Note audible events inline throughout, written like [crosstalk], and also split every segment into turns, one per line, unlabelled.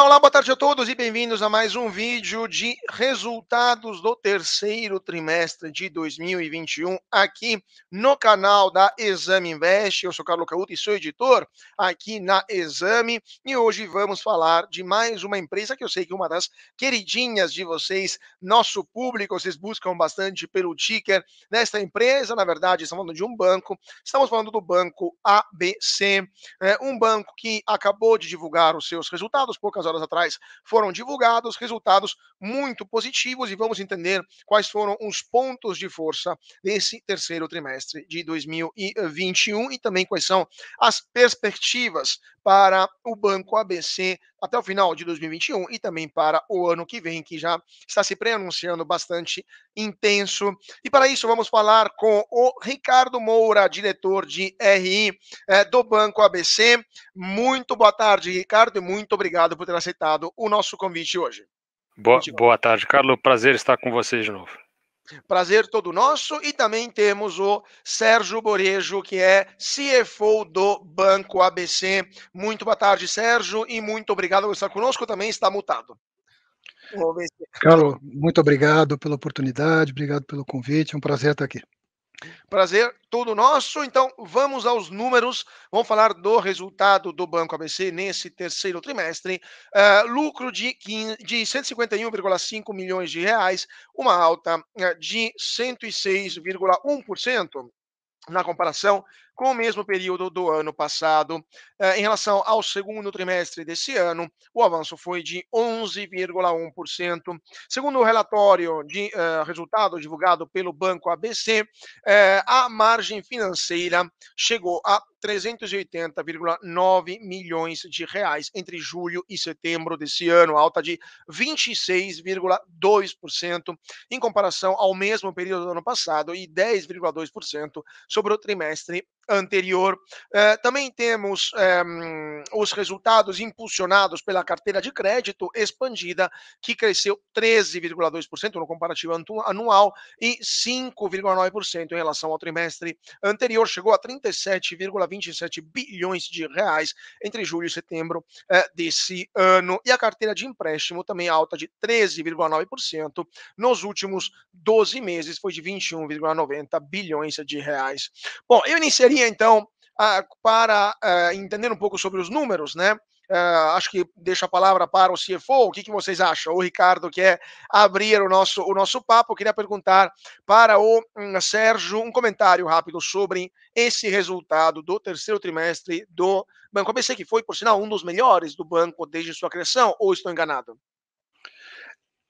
Olá, olá, boa tarde a todos e bem-vindos a mais um vídeo de resultados do terceiro trimestre de 2021 aqui no canal da Exame Invest. Eu sou Carlos Cauta e sou editor aqui na Exame e hoje vamos falar de mais uma empresa que eu sei que é uma das queridinhas de vocês, nosso público, vocês buscam bastante pelo ticker desta empresa. Na verdade, estamos falando de um banco, estamos falando do banco ABC, é, um banco que acabou de divulgar os seus resultados poucas horas atrás, foram divulgados resultados muito positivos e vamos entender quais foram os pontos de força desse terceiro trimestre de 2021 e também quais são as perspectivas para o Banco ABC até o final de 2021 e também para o ano que vem, que já está se pronunciando bastante intenso. E para isso, vamos falar com o Ricardo Moura, diretor de RI é, eh, do Banco ABC. Muito boa tarde, Ricardo, e muito obrigado por ter aceitado o nosso convite hoje.
Boa, boa tarde, Carlos. Prazer estar com vocês de novo.
Prazer todo nosso. E também temos o Sérgio Borejo, que é CFO do Banco ABC. Muito boa tarde, Sérgio, e muito obrigado por estar conosco. Também está mutado.
Carlos, muito obrigado pela oportunidade, obrigado pelo convite. É um prazer estar aqui.
Prazer todo nosso. Então, vamos aos números. Vamos falar do resultado do Banco ABC nesse terceiro trimestre. Uh, lucro de, de 151,5 milhões de reais, uma alta eh, de 106,1% na comparação com o mesmo período do ano passado. Eh, em relação ao segundo trimestre desse ano, o avanço foi de 11,1%. Segundo o relatório de uh, resultado divulgado pelo Banco ABC, uh, eh, a margem financeira chegou a 380,9 milhões de reais entre julho e setembro desse ano, alta de 26,2% em comparação ao mesmo período do ano passado e 10,2% sobre o trimestre anterior. Eh, também temos eh, os resultados impulsionados pela carteira de crédito expandida, que cresceu 13,2% no comparativo anual e 5,9% em relação ao trimestre anterior, chegou a 37,27 bilhões de reais entre julho e setembro eh, desse ano. E a carteira de empréstimo também alta de 13,9% nos últimos 12 meses, foi de 21,90 bilhões de reais. Bom, eu iniciei Seria então ah, para eh, entender um pouco sobre os números, né? Uh, acho que deixo a palavra para o CFO. O que, que vocês acham? O Ricardo quer abrir o nosso, o nosso papo. Eu queria perguntar para o um, Sérgio um comentário rápido sobre esse resultado do terceiro trimestre do banco. Eu pensei que foi, por sinal, um dos melhores do banco desde sua criação, ou estou enganado?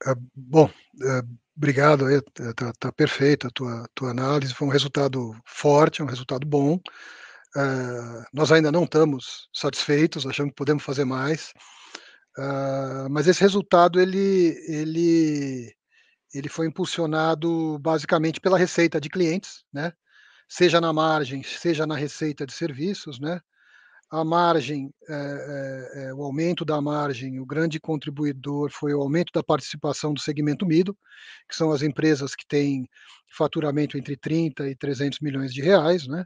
Uh, bom, uh, Obrigado, está tá, tá perfeita a tua, tua análise. Foi um resultado forte, é um resultado bom. Uh, nós ainda não estamos satisfeitos, achamos que podemos fazer mais. Uh, mas esse resultado ele, ele, ele foi impulsionado basicamente pela receita de clientes, né? seja na margem, seja na receita de serviços, né? a margem, é, é, o aumento da margem, o grande contribuidor foi o aumento da participação do segmento Mido, que são as empresas que têm faturamento entre 30 e 300 milhões de reais, né?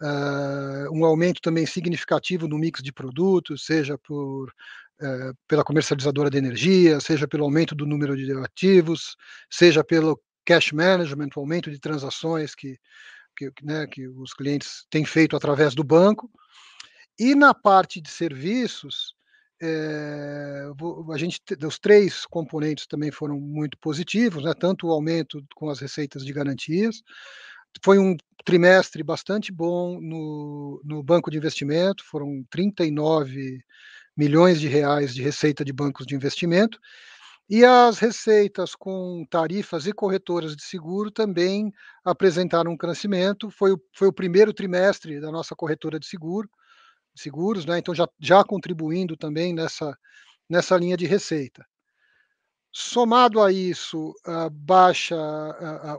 Uh, um aumento também significativo no mix de produtos, seja por, uh, pela comercializadora de energia, seja pelo aumento do número de ativos, seja pelo cash management, o aumento de transações que, que, né, que os clientes têm feito através do banco. E na parte de serviços, é, a gente, os três componentes também foram muito positivos, né? tanto o aumento com as receitas de garantias, foi um trimestre bastante bom no, no banco de investimento, foram 39 milhões de reais de receita de bancos de investimento, e as receitas com tarifas e corretoras de seguro também apresentaram um crescimento. Foi foi o primeiro trimestre da nossa corretora de seguro, seguros, né? então já, já contribuindo também nessa, nessa linha de receita. Somado a isso, a baixa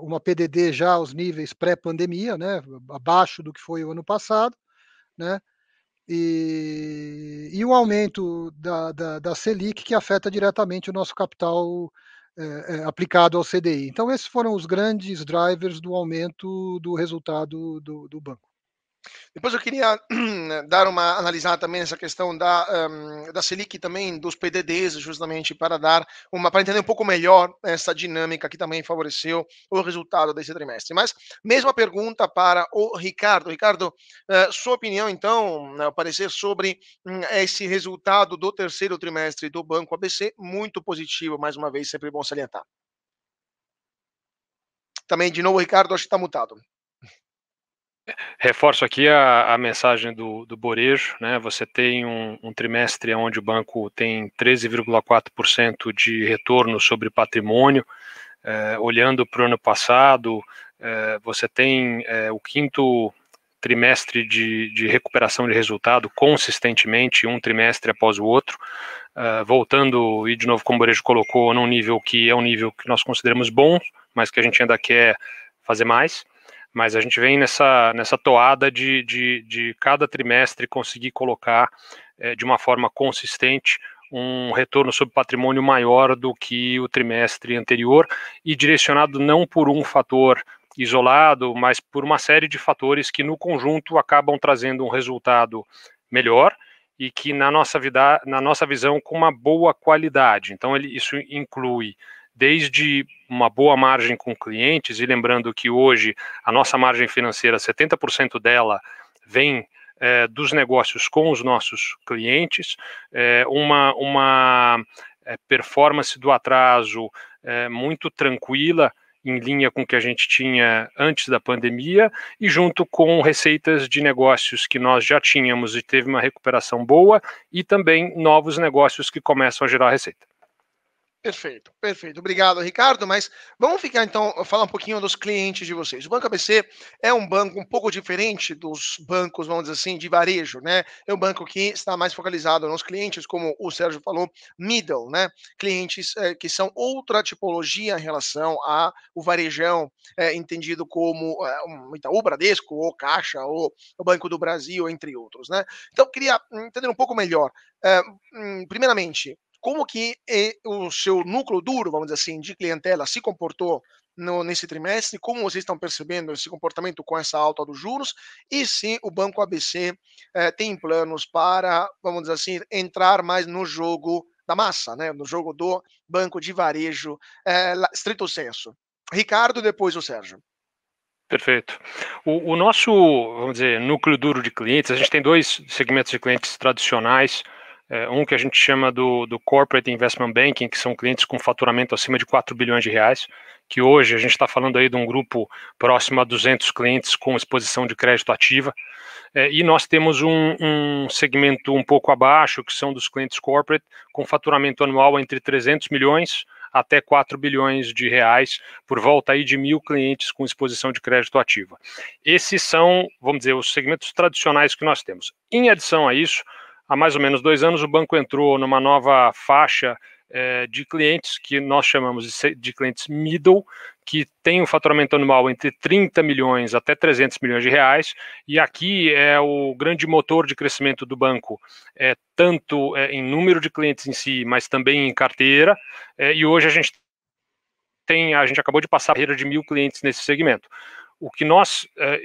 uma PDD já aos níveis pré-pandemia, né? abaixo do que foi o ano passado, né? e, e um aumento da, da, da Selic que afeta diretamente o nosso capital é, é, aplicado ao CDI. Então, esses foram os grandes drivers do aumento do resultado do, do banco.
Depois eu queria [clears throat] dar uma analisada também nessa questão da, um, ehm, da Selic também, dos PDDs, justamente para dar uma para entender um pouco melhor essa dinâmica que também favoreceu o resultado desse trimestre. Mas mesma pergunta para o Ricardo. Ricardo, eh, sua opinião então, né, o parecer sobre hum, esse resultado do terceiro trimestre do Banco ABC, muito positivo, mais uma vez, sempre bom salientar. Também, de novo, Ricardo, acho que está mutado.
Reforço aqui a, a mensagem do, do, Borejo, né? Você tem um, um trimestre onde o banco tem 13,4% de retorno sobre patrimônio. É, olhando para o ano passado, é, você tem é, o quinto trimestre de, de, recuperação de resultado consistentemente, um trimestre após o outro, é, voltando, e de novo, como o Borejo colocou, num nível que é um nível que nós consideramos bom, mas que a gente ainda quer fazer mais mas a gente vem nessa, nessa toada de, de, de cada trimestre conseguir colocar é, de uma forma consistente um retorno sobre patrimônio maior do que o trimestre anterior e direcionado não por um fator isolado, mas por uma série de fatores que no conjunto acabam trazendo um resultado melhor e que na nossa vida, na nossa visão com uma boa qualidade. Então ele, isso inclui desde uma boa margem com clientes, e lembrando que hoje a nossa margem financeira, 70% dela vem é, dos negócios com os nossos clientes, é, uma, uma é, performance do atraso é, muito tranquila, em linha com o que a gente tinha antes da pandemia, e junto com receitas de negócios que nós já tínhamos e teve uma recuperação boa, e também novos negócios que começam a gerar receita.
Perfeito, perfeito. Obrigado, Ricardo. Mas vamos ficar então, falar um pouquinho dos clientes de vocês. O Banco ABC é um banco um pouco diferente dos bancos, vamos dizer assim, de varejo, né? É um banco que está mais focalizado nos clientes, como o Sérgio falou, middle, né? Clientes é, que são outra tipologia em relação ao varejão, é, entendido como é, um Itaú então, Bradesco, ou Caixa, ou o Banco do Brasil, entre outros, né? Então, queria entender um pouco melhor. É, primeiramente, como que eh, o seu núcleo duro, vamos dizer assim, de clientela se comportou no, nesse trimestre, como vocês estão percebendo esse comportamento com essa alta dos juros e se o Banco ABC eh, tem planos para, vamos dizer assim, entrar mais no jogo da massa, né, no jogo do banco de varejo, eh, estrito senso. Ricardo, depois o Sérgio.
Perfeito. O, o nosso, vamos dizer, núcleo duro de clientes, a gente tem dois segmentos de clientes tradicionais, é, um que a gente chama do, do Corporate Investment Banking, que são clientes com faturamento acima de 4 bilhões de reais, que hoje a gente está falando aí de um grupo próximo a 200 clientes com exposição de crédito ativa. É, e nós temos um, um, segmento um pouco abaixo, que são dos clientes corporate, com faturamento anual entre 300 milhões até 4 bilhões de reais, por volta aí de mil clientes com exposição de crédito ativa. Esses são, vamos dizer, os segmentos tradicionais que nós temos. Em adição a isso, há mais ou menos dois anos, o banco entrou numa nova faixa eh, de clientes que nós chamamos de, de clientes middle, que tem um faturamento anual entre 30 milhões até 300 milhões de reais, e aqui é o grande motor de crescimento do banco, é, tanto é, em número de clientes em si, mas também em carteira, é, e hoje a gente tem, a gente acabou de passar a barreira de mil clientes nesse segmento. O que nós é,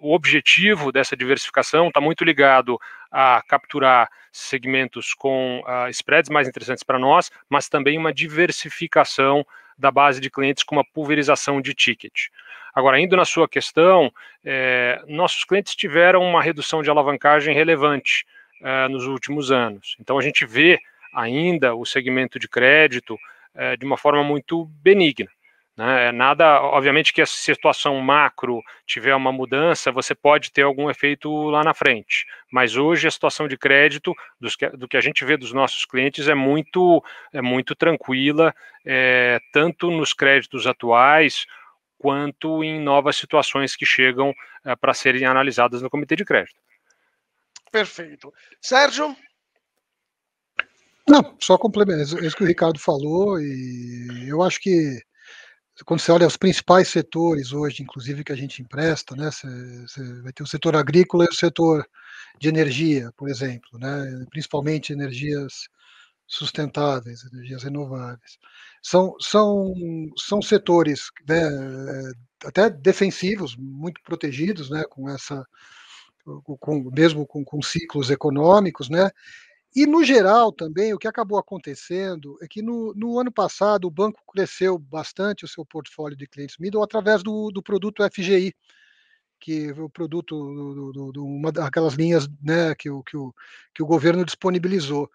o objetivo dessa diversificação está muito ligado a capturar segmentos com uh, spreads mais interessantes para nós, mas também uma diversificação da base de clientes com uma pulverização de ticket. Agora, indo na sua questão, é, nossos clientes tiveram uma redução de alavancagem relevante eh, nos últimos anos. Então, a gente vê ainda o segmento de crédito eh, de uma forma muito benigna. Né? É nada, obviamente, que a situação macro tiver uma mudança, você pode ter algum efeito lá na frente. Mas hoje a situação de crédito dos, do que a gente vê dos nossos clientes é muito, é muito tranquila, é, tanto nos créditos atuais quanto em novas situações que chegam é, para serem analisadas no comitê de crédito.
Perfeito. Sérgio?
Não, só complemento. É isso que o Ricardo falou, e eu acho que quando você olha os principais setores hoje, inclusive que a gente empresta, né, você, você vai ter o setor agrícola e o setor de energia, por exemplo, né, principalmente energias sustentáveis, energias renováveis. São, são, são setores né, eh, até defensivos, muito protegidos, né, com essa, com, mesmo com, com ciclos econômicos, né, e, no geral, também, o que acabou acontecendo é que no, no, ano passado o banco cresceu bastante o seu portfólio de clientes middle através do, do produto FGI, que é o produto de uma daquelas linhas né, que, o, que, o, que o governo disponibilizou.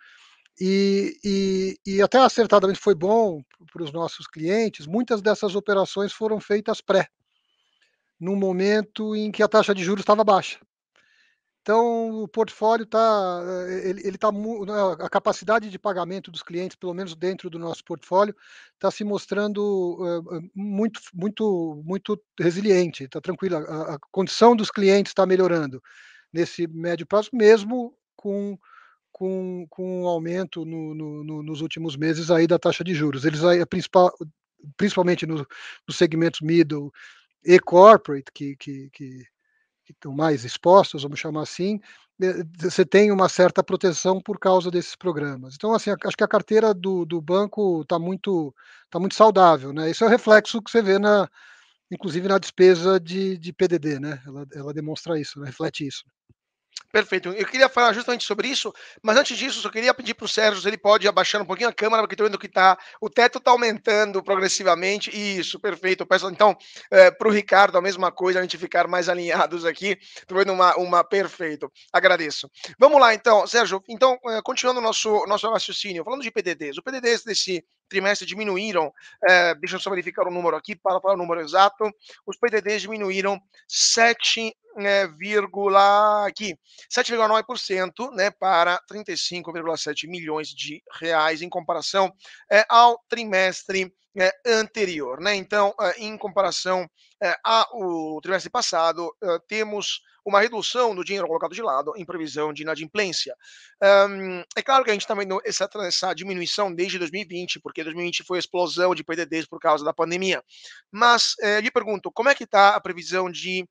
E, e, e até acertadamente foi bom para os nossos clientes, muitas dessas operações foram feitas pré, num momento em que a taxa de juros estava baixa. Então, o portfólio está. Eh, ele, ele tá, né, a capacidade de pagamento dos clientes, pelo menos dentro do nosso portfólio, está se mostrando eh, muito, muito, muito resiliente, está tranquila. A, condição dos clientes está melhorando nesse médio prazo, mesmo com. Com, com um aumento no, no, no, nos últimos meses aí da taxa de juros. Eles aí, principal, principalmente nos segmentos middle e corporate, que, que, que que estão mais expostos, vamos chamar assim, eh, você tem uma certa proteção por causa desses programas. Então, assim, acho que a carteira do, do banco está muito, tá muito saudável, né? Isso é o reflexo que você vê na, inclusive na despesa de, de PDD, né? Ela, ela demonstra isso, né?
reflete isso. Perfeito. Eu queria falar justamente sobre isso, mas antes disso, só queria pedir para o Sérgio se ele pode abaixar um pouquinho a câmera, porque estou vendo que tá, o teto está aumentando progressivamente. Isso, perfeito. Eu peço então é, eh, para o Ricardo a mesma coisa, a gente ficar mais alinhados aqui. Estou vendo uma, uma perfeito. Agradeço. Vamos lá, então, Sérgio. Então, eh, continuando o nosso, nosso raciocínio, falando de PDDs, o PDDs desse trimestre diminuíram, é, deixa eu só verificar o número aqui para falar o número exato, os PDDs diminuíram 7, é, eh, vírgula, aqui, 7,9% né, para 35,7 milhões de reais em comparação é, ao trimestre é, anterior. Né? Então, em comparação ao trimestre passado, temos uma redução do dinheiro colocado de lado em previsão de inadimplência. Um, é claro que a gente está vendo essa, essa diminuição desde 2020, porque 2020 foi a explosão de PDDs por causa da pandemia. Mas eh, lhe pergunto, como é que está a previsão de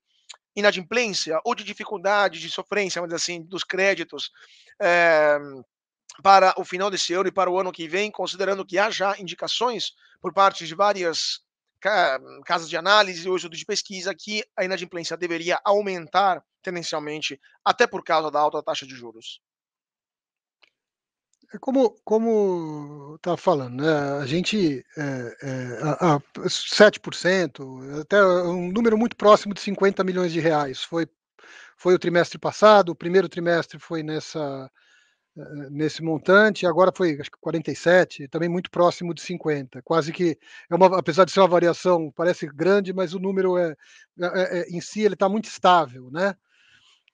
inadimplência ou de dificuldade, de sofrência, mas assim, dos créditos eh, para o final desse ano e para o ano que vem, considerando que há já indicações por parte de várias casas de análise hoje estudo de pesquisa que a inadimplência deveria aumentar tendencialmente, até por causa da alta taxa de juros? É como
como tá falando, né? a gente é, é, a, a 7%, até um número muito próximo de 50 milhões de reais foi foi o trimestre passado, o primeiro trimestre foi nessa eh, nesse montante, agora foi acho que 47, também muito próximo de 50. Quase que é uma, apesar de ser uma variação, parece grande, mas o número é, é, é, é em si ele está muito estável, né?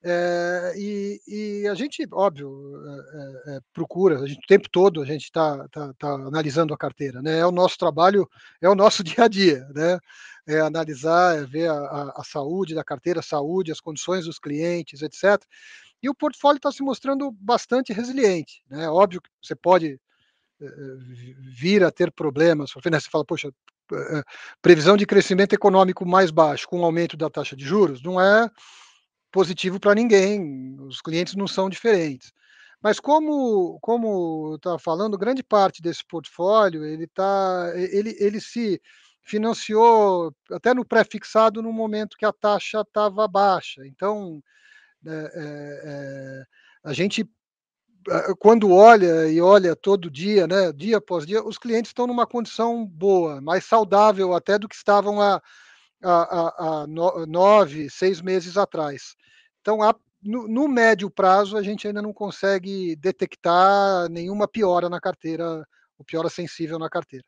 É, e, e, a gente, óbvio, eh, procura, a gente, o tempo todo a gente está tá, tá analisando a carteira, né? É o nosso trabalho, é o nosso [laughs] dia a dia, né? É analisar, é ver a, a, a saúde da carteira, a saúde, as condições dos clientes, etc. E o portfólio está se mostrando bastante resiliente. Né? Óbvio que você pode eh, eh, vir a ter problemas. Né? Você fala, poxa, eh, previsão de crescimento econômico mais baixo com o aumento da taxa de juros não é positivo para ninguém, os clientes não são diferentes. Mas como como está falando, grande parte desse portfólio ele tá ele, ele se financiou até no pré-fixado no momento que a taxa estava baixa. Então é, a gente quando olha e olha todo dia, né, dia após dia, os clientes estão numa condição boa, mais saudável até do que estavam há, há, há nove, seis meses atrás. Então, há, no, no, médio prazo, a gente ainda não consegue detectar nenhuma piora
na carteira, ou piora sensível na carteira.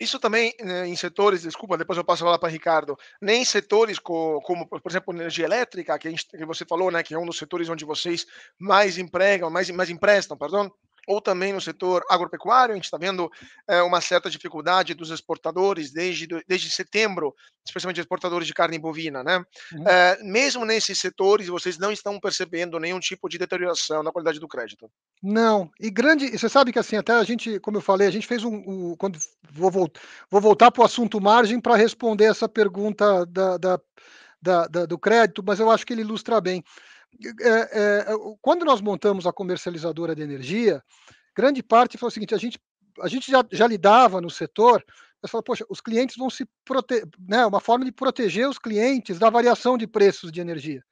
Isso também né, em setores, desculpa, depois eu passo a falar para Ricardo, nem setores como, por exemplo, energia elétrica, que, gente, que, você falou, né, que é um dos setores onde vocês mais empregam, mais, mais emprestam, perdão, ou também no setor agropecuário, a gente está vendo é, uma certa dificuldade dos exportadores desde, desde setembro, especialmente exportadores de carne bovina, né? Uhum. É, mesmo nesses setores, vocês não estão percebendo nenhum tipo de deterioração na qualidade do crédito?
Não, e grande, você sabe que assim, até a gente, como eu falei, a gente fez um, um quando vou, vou, vou voltar para o assunto margem para responder essa pergunta da, da, da, da, do crédito, mas eu acho que ele ilustra bem é, é, quando nós montamos a comercializadora de energia, grande parte foi o seguinte: a gente, a gente já, já lidava no setor, mas falou, poxa, os clientes vão se proteger, né, uma forma de proteger os clientes da variação de preços de energia.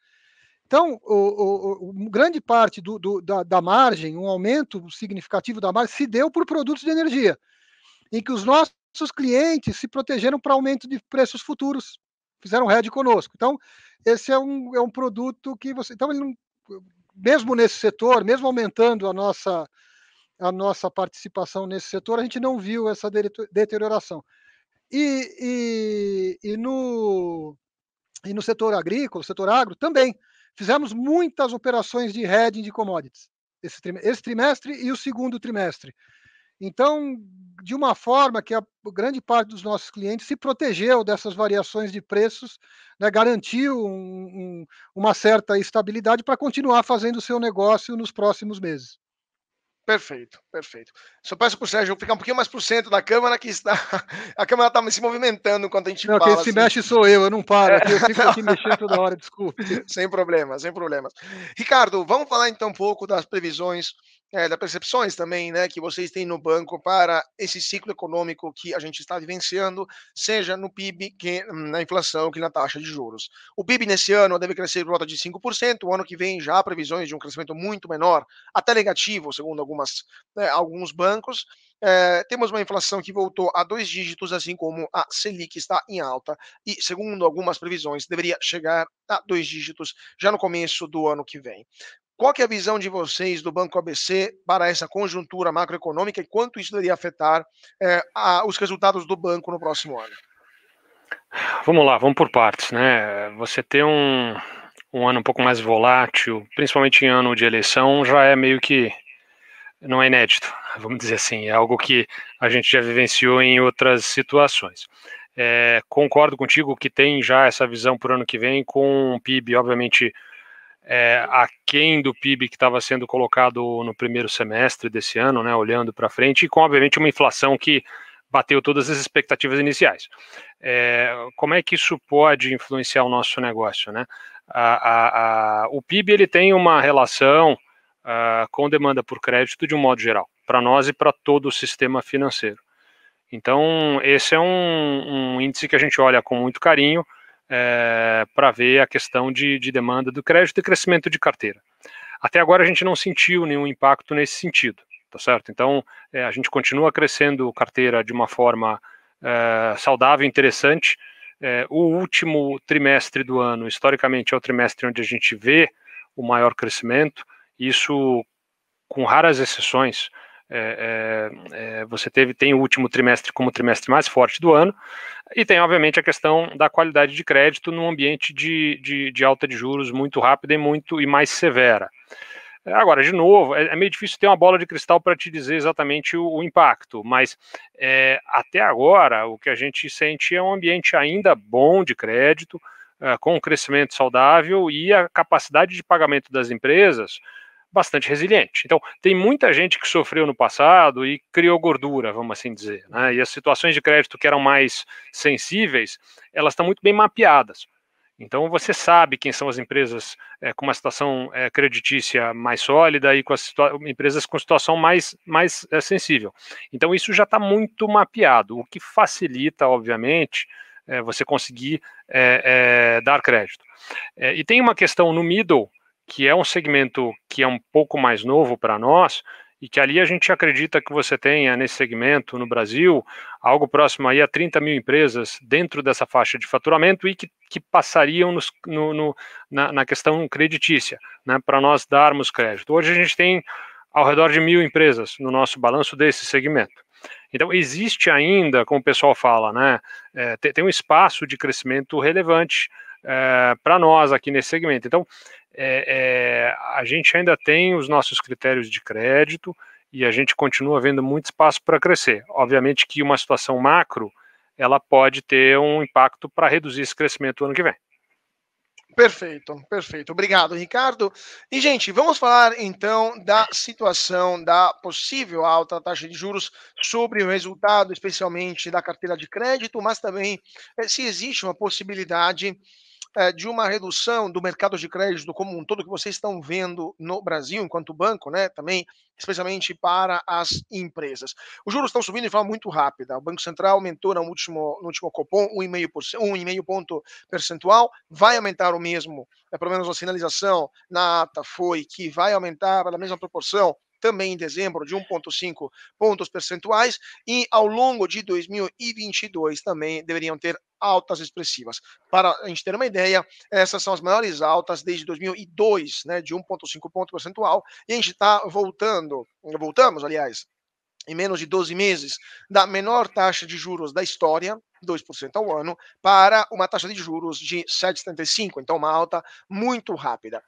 Então, o, o, o grande parte do, do, da, da margem, um aumento significativo da margem, se deu por produtos de energia, em que os nossos clientes se protegeram para aumento de preços futuros, fizeram hedge conosco. Então, esse é um, é um produto que você. Então, ele não, mesmo nesse setor, mesmo aumentando a nossa, a nossa participação nesse setor, a gente não viu essa deterioração. E, e, e, no, e no setor agrícola, setor agro, também fizemos muitas operações de hedging de commodities esse trimestre, esse trimestre e o segundo trimestre. Então, de uma forma que a grande parte dos nossos clientes se protegeu dessas variações de preços, né, garantiu um, um, uma certa estabilidade para continuar fazendo o seu negócio nos próximos meses.
Perfeito, perfeito. Só peço para o Sérgio ficar um pouquinho mais para o centro da câmera, que está [laughs] a câmera está se movimentando enquanto a gente não, fala. Quem se assim. mexe
sou eu, eu não paro, eu fico aqui [laughs] mexendo toda hora,
desculpe. Sem problema, sem problemas. Ricardo, vamos falar então um pouco das previsões é, das percepções também né, que vocês têm no banco para esse ciclo econômico que a gente está vivenciando, seja no PIB, que, hum, na inflação, que na taxa de juros. O PIB nesse ano deve crescer por volta de 5%, o ano que vem já há previsões de um crescimento muito menor, até negativo, segundo algumas, né, alguns bancos. É, temos uma inflação que voltou a dois dígitos, assim como a Selic está em alta, e segundo algumas previsões, deveria chegar a dois dígitos já no começo do ano que vem. Qual que é a visão de vocês do Banco ABC para essa conjuntura macroeconômica e quanto isso deveria afetar é, a, os resultados do banco no próximo ano?
Vamos lá, vamos por partes, né? Você ter um, um ano um pouco mais volátil, principalmente em ano de eleição, já é meio que não é inédito, [laughs] vamos dizer assim, é algo que a gente já vivenciou em outras situações. É, concordo contigo que tem já essa visão para o ano que vem, com o PIB, obviamente, é, aquém do PIB que estava sendo colocado no primeiro semestre desse ano, né, olhando para frente, e com, obviamente, uma inflação que bateu todas as expectativas iniciais. É, como é que isso pode influenciar o nosso negócio? Né? A, a, a, o PIB ele tem uma relação ah, com demanda por crédito de um modo geral, para nós e para todo o sistema financeiro. Então, esse é um, um índice que a gente olha com muito carinho, é, eh, para ver a questão de, de demanda do crédito e crescimento de carteira. Até agora a gente não sentiu nenhum impacto nesse sentido, tá certo? Então é, a gente continua crescendo carteira de uma forma é, saudável, interessante. É, o último trimestre do ano, historicamente, é o trimestre onde a gente vê o maior crescimento. Isso, com raras exceções, é, é, é, você teve tem o último trimestre como o trimestre mais forte do ano e tem obviamente a questão da qualidade de crédito num ambiente de, de, de alta de juros muito rápida e muito e mais severa. É, agora, de novo, é, é, meio difícil ter uma bola de cristal para te dizer exatamente o, o impacto, mas é, até agora o que a gente sente é um ambiente ainda bom de crédito, é, com um crescimento saudável e a capacidade de pagamento das empresas bastante resiliente. Então, tem muita gente que sofreu no passado e criou gordura, vamos assim dizer. Né? E as situações de crédito que eram mais sensíveis, elas estão muito bem mapeadas. Então, você sabe quem são as empresas é, com uma situação é, creditícia mais sólida e com as empresas com situação mais, mais é, sensível. Então, isso já está muito mapeado, o que facilita, obviamente, você conseguir dar crédito. e tem uma questão no middle que é um segmento que é um pouco mais novo para nós e que ali a gente acredita que você tenha nesse segmento no Brasil algo próximo aí a 30 mil empresas dentro dessa faixa de faturamento e que, que passariam nos, no, no, na, na, questão creditícia, né, para nós darmos crédito. Hoje a gente tem ao redor de mil empresas no nosso balanço desse segmento. Então, existe ainda, como o pessoal fala, né, é, tem, tem um espaço de crescimento relevante é, para nós aqui nesse segmento. Então, é, é, a gente ainda tem os nossos critérios de crédito e a gente continua vendo muito espaço para crescer. Obviamente que uma situação macro ela pode ter um impacto para reduzir esse crescimento no ano que vem.
Perfeito, perfeito. Obrigado, Ricardo. E, gente, vamos falar então da situação da possível alta taxa de juros sobre o resultado, especialmente da carteira de crédito, mas também eh, se existe uma possibilidade é, de uma redução do mercado de crédito como um todo que vocês estão vendo no Brasil, enquanto banco, né? Também, especialmente para as empresas. Os juros estão subindo de forma muito rápida. O Banco Central aumentou no último, no último Copom 1,5%, meio ponto percentual, vai aumentar o mesmo, é, pelo menos a sinalização na ata foi que vai aumentar pela mesma proporção também em dezembro, de 1,5 pontos percentuais, e ao longo de 2022 também deveriam ter altas expressivas. Para a gente ter uma ideia, essas são as maiores altas desde 2002, né, de 1,5 ponto percentual, e a gente está voltando, voltamos, aliás, em menos de 12 meses, da menor taxa de juros da história, 2% ao ano, para uma taxa de juros de 7,75%, então uma alta muito rápida.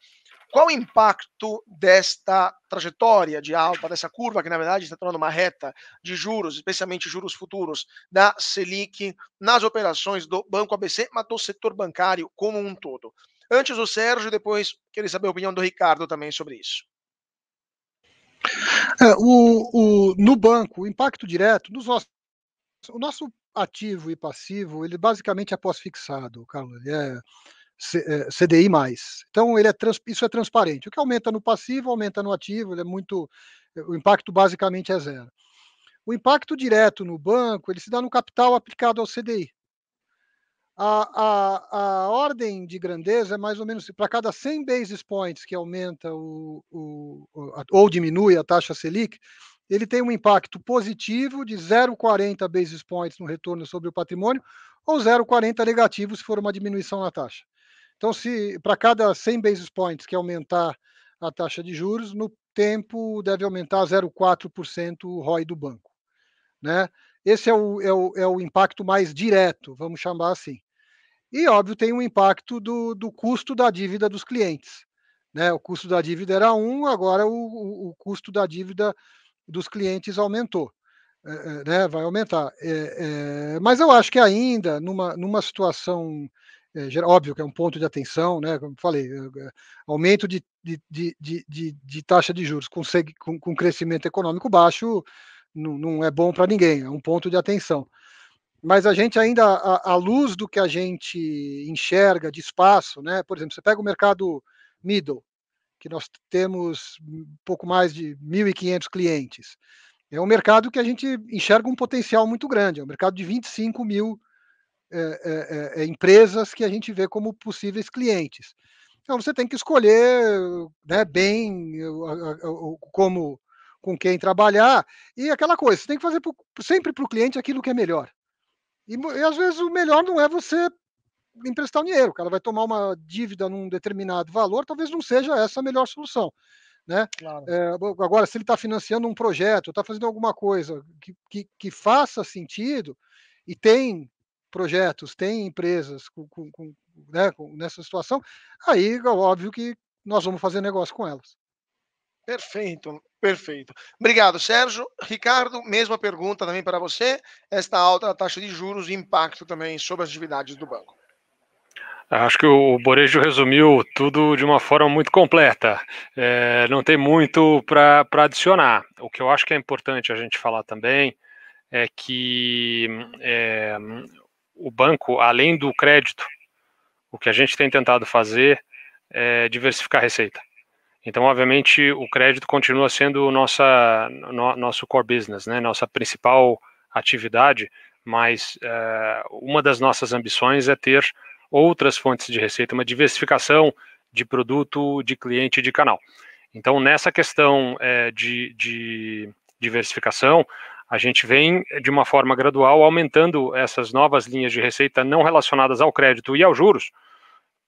Qual o impacto desta trajetória de alta, dessa curva, que na verdade está tornando uma reta de juros, especialmente juros futuros, da Selic nas operações do Banco ABC, mas do setor bancário como um todo? Antes o Sérgio, depois queria saber a opinião do Ricardo também sobre isso.
É, o, o, no banco, o impacto direto, nos nossos, o nosso ativo e passivo, ele basicamente é pós-fixado, Carlos. Ele é CDI. Eh, então, ele é trans, isso é transparente. O que aumenta no passivo, aumenta no ativo, ele é muito. Eh, o impacto basicamente é zero. O impacto direto no banco ele se dá no capital aplicado ao CDI. A, a, a ordem de grandeza é mais ou menos para cada 100 basis points que aumenta o, o, o, ou diminui a taxa Selic, ele tem um impacto positivo de 0,40 basis points no retorno sobre o patrimônio ou 0,40 negativo se for uma diminuição na taxa. Então, se para cada 100 basis points que aumentar a taxa de juros, no tempo deve aumentar 0,4% o ROI do banco. Né? Esse é o, é, o, é o impacto mais direto, vamos chamar assim. E, óbvio, tem um impacto do, do custo da dívida dos clientes. Né? O custo da dívida era um, agora o, o, o custo da dívida dos clientes aumentou. É, né? Vai aumentar. É, é, mas eu acho que ainda, numa, numa situação é, óbvio que é um ponto de atenção, né? Como falei, eh, eh, aumento de, de, de, de, de taxa de juros com, com, com, crescimento econômico baixo não, não é bom para ninguém, é um ponto de atenção. Mas a gente ainda, à luz do que a gente enxerga de espaço, né? Por exemplo, você pega o mercado middle, que nós temos um pouco mais de 1.500 clientes. É um mercado que a gente enxerga um potencial muito grande, é um mercado de 25 mil clientes é é, é, é, empresas que a gente vê como possíveis clientes. Então você tem que escolher né, bem eh, como com quem trabalhar e aquela coisa. Você tem que fazer pro, sempre para o cliente aquilo que é melhor. E, e, às vezes o melhor não é você emprestar o dinheiro. O cara vai tomar uma dívida num determinado valor, talvez não seja essa a melhor solução. Né? Claro. É, agora, se ele está financiando um projeto, está fazendo alguma coisa que, que, que faça sentido e tem projetos, tem empresas com, com, com, né, com, nessa situação, aí é óbvio que nós vamos fazer negócio com elas.
Perfeito, perfeito. Obrigado, Sérgio. Ricardo, mesma pergunta também para você. Esta alta taxa de juros e impacto também sobre as
atividades do banco. Acho que o Borejo resumiu tudo de uma forma muito completa. É, não tem muito para adicionar. O que eu acho que é importante a gente falar também é que é, o banco, além do crédito, o que a gente tem tentado fazer é diversificar a receita. Então, obviamente, o crédito continua sendo nossa, no, nosso core business, né? nossa principal atividade, mas é, uma das nossas ambições é ter outras fontes de receita, uma diversificação de produto, de cliente, de canal. Então, nessa questão é, de, de diversificação, a gente vem, eh, de uma forma gradual, aumentando essas novas linhas de receita não relacionadas ao crédito e aos juros,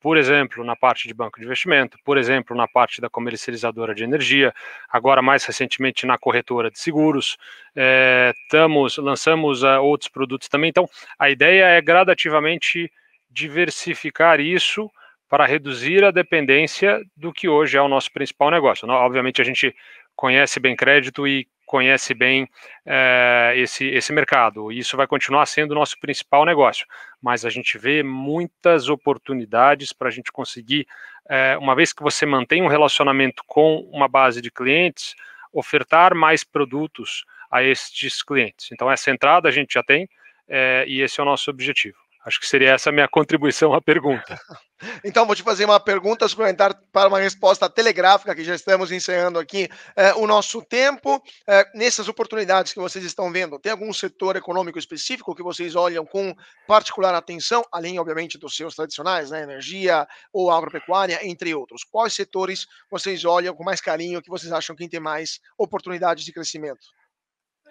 por exemplo, na parte de banco de investimento, por exemplo, na parte da comercializadora de energia, agora mais recentemente na corretora de seguros, é, tamos, lançamos uh, outros produtos também. Então, a ideia é gradativamente diversificar isso para reduzir a dependência do que hoje é o nosso principal negócio. Obviamente, a gente conhece bem crédito e conhece bem é, esse, esse mercado. Isso vai continuar sendo o nosso principal negócio, mas a gente vê muitas oportunidades para a gente conseguir, é, uma vez que você mantém um relacionamento com uma base de clientes, ofertar mais produtos a estes clientes. Então, essa entrada a gente já tem é, e esse é o nosso objetivo. Acho que seria essa a minha contribuição à pergunta. [laughs]
Então, vou te fazer uma pergunta suplementar para uma resposta telegráfica, que já estamos encerrando aqui eh, o nosso tempo. Eh, nessas oportunidades que vocês estão vendo, tem algum setor econômico específico que vocês olham com particular atenção, além, obviamente, dos seus tradicionais, né, energia ou agropecuária, entre outros? Quais setores vocês olham com mais carinho, que vocês acham que tem mais oportunidades de crescimento?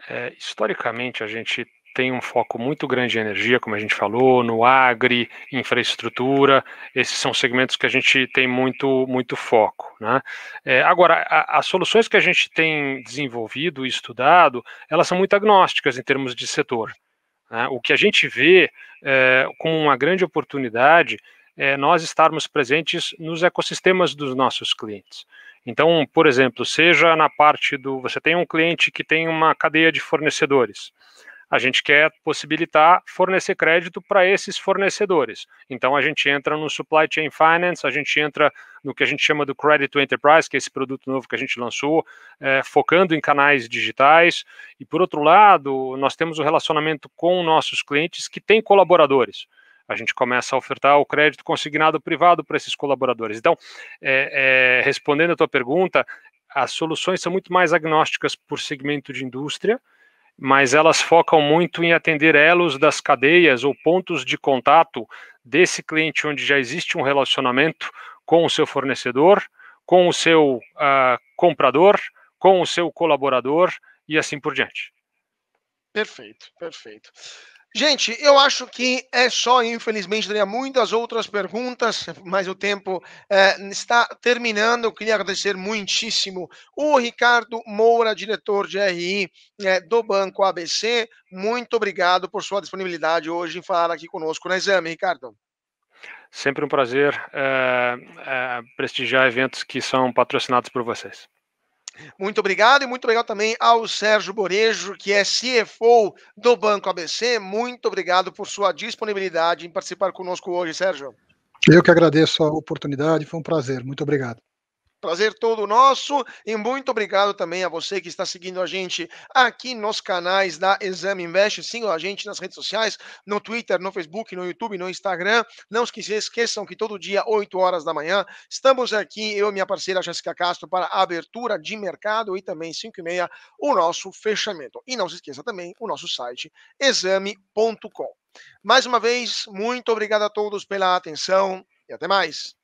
É, historicamente, a gente tem um foco muito grande em energia, como a gente falou, no agri, infraestrutura, esses são segmentos que a gente tem muito, muito foco. Né? É, agora, a, as soluções que a gente tem desenvolvido e estudado, elas são muito agnósticas em termos de setor. Né? O que a gente vê é, como uma grande oportunidade é nós estarmos presentes nos ecossistemas dos nossos clientes. Então, por exemplo, seja na parte do. Você tem um cliente que tem uma cadeia de fornecedores. A gente quer possibilitar fornecer crédito para esses fornecedores. Então, a gente entra no Supply Chain Finance, a gente entra no que a gente chama do Credit to Enterprise, que é esse produto novo que a gente lançou, é, focando em canais digitais. E, por outro lado, nós temos o um relacionamento com nossos clientes que têm colaboradores a gente começa a ofertar o crédito consignado privado para esses colaboradores. Então, é, é, respondendo a tua pergunta, as soluções são muito mais agnósticas por segmento de indústria mas elas focam muito em atender elos das cadeias ou pontos de contato desse cliente onde já existe um relacionamento com o seu fornecedor, com o seu uh, comprador, com o seu colaborador e assim por diante.
Perfeito, perfeito.
Gente, eu acho que é só,
infelizmente, teria muitas outras perguntas, mas o tempo é, está terminando. Eu queria agradecer muitíssimo o Ricardo Moura, diretor de RI é, do Banco ABC. Muito obrigado por sua disponibilidade hoje em falar aqui conosco no Exame, Ricardo.
Sempre um prazer é, é prestigiar eventos que são patrocinados por vocês.
Muito obrigado e muito obrigado também ao Sérgio Borejo, que é CFO do Banco ABC. Muito obrigado por sua disponibilidade em participar conosco hoje, Sérgio.
Eu que agradeço a oportunidade, foi um prazer. Muito obrigado.
Prazer todo nosso e muito obrigado também a você que está seguindo a gente aqui nos canais da Exame Invest. Sigam a gente nas redes sociais, no Twitter, no Facebook, no YouTube, no Instagram. Não se esqueçam que todo dia, 8 horas da manhã, estamos aqui, eu e minha parceira Jéssica Castro, para a abertura de mercado e também 5 e meia, o nosso fechamento. E não se esqueça também o nosso site, exame.com. Mais uma vez, muito obrigado a todos pela atenção e até mais.